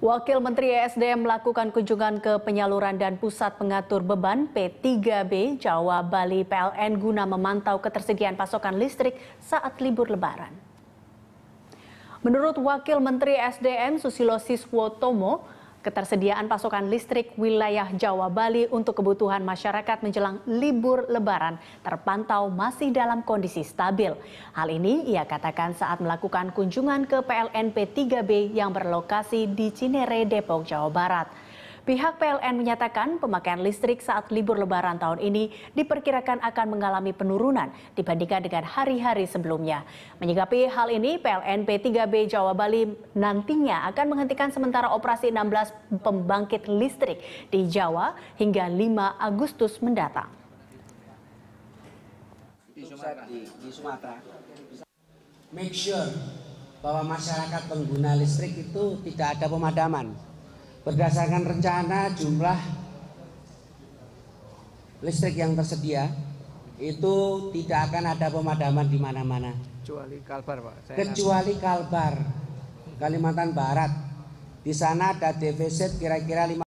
Wakil Menteri ESDM melakukan kunjungan ke penyaluran dan pusat pengatur beban P3B Jawa Bali PLN guna memantau ketersediaan pasokan listrik saat libur lebaran. Menurut Wakil Menteri e SDM Susilo Siswotomo, Ketersediaan pasokan listrik wilayah Jawa Bali untuk kebutuhan masyarakat menjelang libur lebaran terpantau masih dalam kondisi stabil. Hal ini ia katakan saat melakukan kunjungan ke PLNP 3B yang berlokasi di Cinere, Depok, Jawa Barat. Pihak PLN menyatakan pemakaian listrik saat libur lebaran tahun ini diperkirakan akan mengalami penurunan dibandingkan dengan hari-hari sebelumnya. Menyikapi hal ini, PLN P3B Jawa Bali nantinya akan menghentikan sementara operasi 16 pembangkit listrik di Jawa hingga 5 Agustus mendatang. Di Sumatera, Make sure bahwa masyarakat pengguna listrik itu tidak ada pemadaman Berdasarkan rencana jumlah listrik yang tersedia itu tidak akan ada pemadaman di mana-mana. Kecuali Kalbar, Pak. Saya Kecuali Kalbar, Kalimantan Barat. Di sana ada defisit kira-kira lima